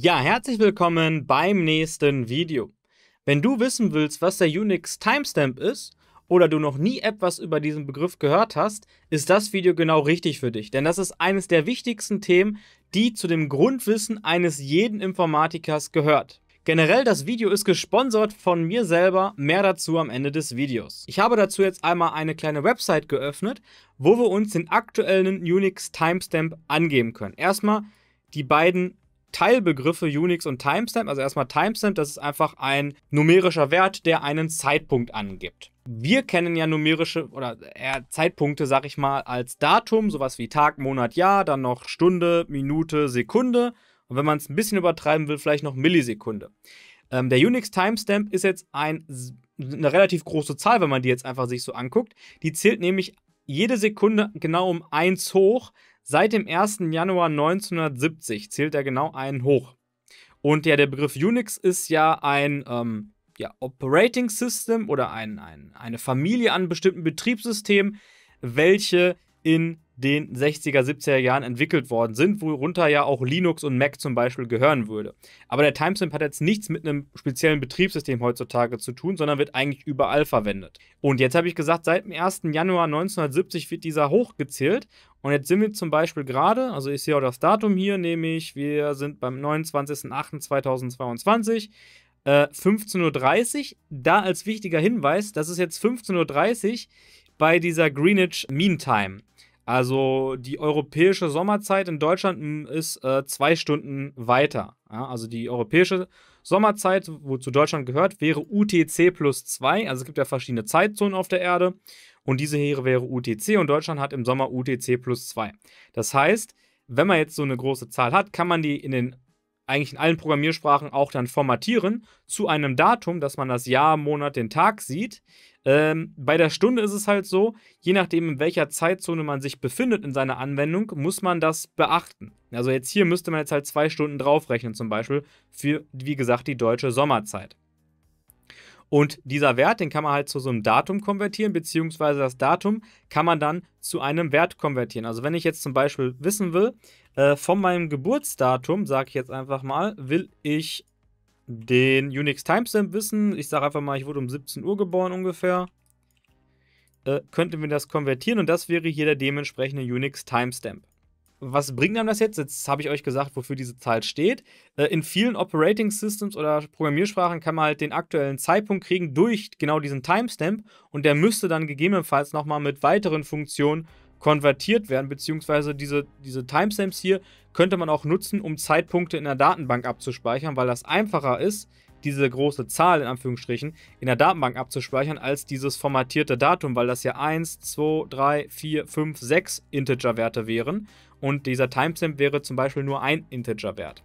Ja, herzlich willkommen beim nächsten Video. Wenn du wissen willst, was der Unix Timestamp ist oder du noch nie etwas über diesen Begriff gehört hast, ist das Video genau richtig für dich, denn das ist eines der wichtigsten Themen, die zu dem Grundwissen eines jeden Informatikers gehört. Generell, das Video ist gesponsert von mir selber, mehr dazu am Ende des Videos. Ich habe dazu jetzt einmal eine kleine Website geöffnet, wo wir uns den aktuellen Unix Timestamp angeben können. Erstmal die beiden Teilbegriffe Unix und Timestamp. Also erstmal Timestamp, das ist einfach ein numerischer Wert, der einen Zeitpunkt angibt. Wir kennen ja numerische oder eher Zeitpunkte, sag ich mal, als Datum, sowas wie Tag, Monat, Jahr, dann noch Stunde, Minute, Sekunde und wenn man es ein bisschen übertreiben will, vielleicht noch Millisekunde. Ähm, der Unix Timestamp ist jetzt ein, eine relativ große Zahl, wenn man die jetzt einfach sich so anguckt. Die zählt nämlich jede Sekunde genau um 1 hoch, Seit dem 1. Januar 1970 zählt er genau einen hoch. Und ja, der Begriff Unix ist ja ein ähm, ja, Operating System oder ein, ein, eine Familie an bestimmten Betriebssystemen, welche in den 60er, 70er Jahren entwickelt worden sind, worunter ja auch Linux und Mac zum Beispiel gehören würde. Aber der Timestamp hat jetzt nichts mit einem speziellen Betriebssystem heutzutage zu tun, sondern wird eigentlich überall verwendet. Und jetzt habe ich gesagt, seit dem 1. Januar 1970 wird dieser hochgezählt. Und jetzt sind wir zum Beispiel gerade, also ich sehe auch das Datum hier, nämlich wir sind beim 29.08.2022. 15.30 äh, Uhr. Da als wichtiger Hinweis, das ist jetzt 15.30 Uhr bei dieser Greenwich Mean Time. Also die europäische Sommerzeit in Deutschland hm, ist äh, zwei Stunden weiter. Ja, also die europäische Sommerzeit, wozu Deutschland gehört, wäre UTC plus zwei. Also es gibt ja verschiedene Zeitzonen auf der Erde. Und diese hier wäre UTC und Deutschland hat im Sommer UTC plus 2. Das heißt, wenn man jetzt so eine große Zahl hat, kann man die in den eigentlich in allen Programmiersprachen auch dann formatieren zu einem Datum, dass man das Jahr, Monat, den Tag sieht. Ähm, bei der Stunde ist es halt so, je nachdem, in welcher Zeitzone man sich befindet in seiner Anwendung, muss man das beachten. Also jetzt hier müsste man jetzt halt zwei Stunden draufrechnen, zum Beispiel für, wie gesagt, die deutsche Sommerzeit. Und dieser Wert, den kann man halt zu so einem Datum konvertieren, beziehungsweise das Datum kann man dann zu einem Wert konvertieren. Also wenn ich jetzt zum Beispiel wissen will, äh, von meinem Geburtsdatum, sage ich jetzt einfach mal, will ich den Unix Timestamp wissen. Ich sage einfach mal, ich wurde um 17 Uhr geboren ungefähr. Äh, könnten wir das konvertieren und das wäre hier der dementsprechende Unix Timestamp was bringt einem das jetzt? Jetzt habe ich euch gesagt, wofür diese Zahl steht. Äh, in vielen Operating Systems oder Programmiersprachen kann man halt den aktuellen Zeitpunkt kriegen durch genau diesen Timestamp und der müsste dann gegebenenfalls nochmal mit weiteren Funktionen konvertiert werden, beziehungsweise diese, diese Timestamps hier könnte man auch nutzen, um Zeitpunkte in der Datenbank abzuspeichern, weil das einfacher ist, diese große Zahl in Anführungsstrichen in der Datenbank abzuspeichern, als dieses formatierte Datum, weil das ja 1, 2, 3, 4, 5, 6 Integer-Werte wären und dieser Timestamp wäre zum Beispiel nur ein Integer-Wert.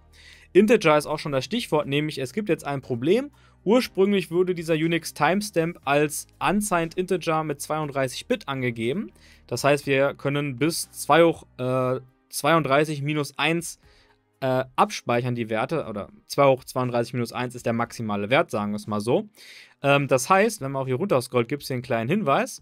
Integer ist auch schon das Stichwort, nämlich es gibt jetzt ein Problem. Ursprünglich wurde dieser Unix Timestamp als unsigned Integer mit 32 Bit angegeben. Das heißt, wir können bis 2 hoch äh, 32 minus 1 äh, abspeichern, die Werte, oder 2 hoch 32 minus 1 ist der maximale Wert, sagen wir es mal so. Ähm, das heißt, wenn man auch hier runter scrollt, gibt es hier einen kleinen Hinweis,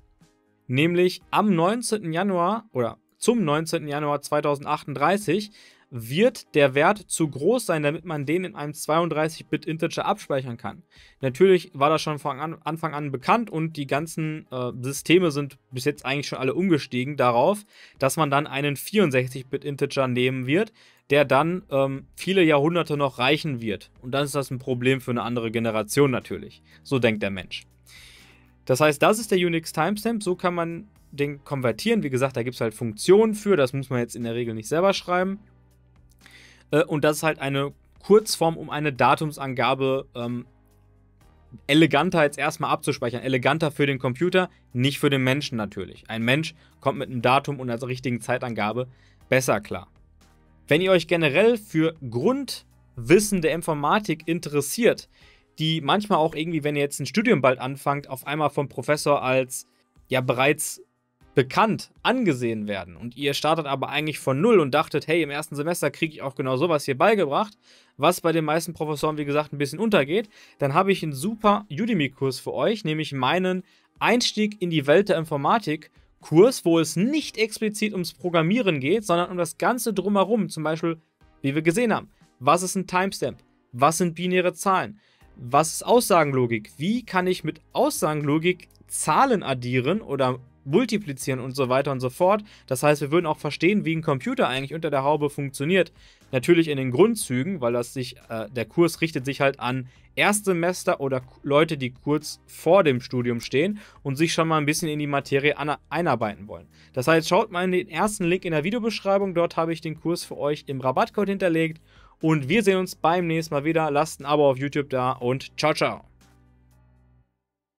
nämlich am 19. Januar oder zum 19. Januar 2038 wird der Wert zu groß sein, damit man den in einem 32-Bit-Integer abspeichern kann. Natürlich war das schon von Anfang an bekannt und die ganzen äh, Systeme sind bis jetzt eigentlich schon alle umgestiegen darauf, dass man dann einen 64-Bit-Integer nehmen wird, der dann ähm, viele Jahrhunderte noch reichen wird. Und dann ist das ein Problem für eine andere Generation natürlich. So denkt der Mensch. Das heißt, das ist der Unix Timestamp. So kann man den konvertieren. Wie gesagt, da gibt es halt Funktionen für, das muss man jetzt in der Regel nicht selber schreiben. Äh, und das ist halt eine Kurzform, um eine Datumsangabe ähm, eleganter jetzt erstmal abzuspeichern. Eleganter für den Computer, nicht für den Menschen natürlich. Ein Mensch kommt mit einem Datum und einer richtigen Zeitangabe besser klar. Wenn ihr euch generell für Grundwissen der Informatik interessiert, die manchmal auch irgendwie, wenn ihr jetzt ein Studium bald anfangt, auf einmal vom Professor als ja bereits bekannt angesehen werden und ihr startet aber eigentlich von null und dachtet, hey, im ersten Semester kriege ich auch genau sowas hier beigebracht, was bei den meisten Professoren, wie gesagt, ein bisschen untergeht, dann habe ich einen super Udemy-Kurs für euch, nämlich meinen Einstieg in die Welt der Informatik. Kurs, wo es nicht explizit ums Programmieren geht, sondern um das Ganze drumherum. Zum Beispiel, wie wir gesehen haben, was ist ein Timestamp? Was sind binäre Zahlen? Was ist Aussagenlogik? Wie kann ich mit Aussagenlogik Zahlen addieren oder multiplizieren und so weiter und so fort. Das heißt, wir würden auch verstehen, wie ein Computer eigentlich unter der Haube funktioniert. Natürlich in den Grundzügen, weil das sich, äh, der Kurs richtet sich halt an Erstsemester oder Leute, die kurz vor dem Studium stehen und sich schon mal ein bisschen in die Materie einarbeiten wollen. Das heißt, schaut mal in den ersten Link in der Videobeschreibung, dort habe ich den Kurs für euch im Rabattcode hinterlegt und wir sehen uns beim nächsten Mal wieder. Lasst ein Abo auf YouTube da und ciao, ciao.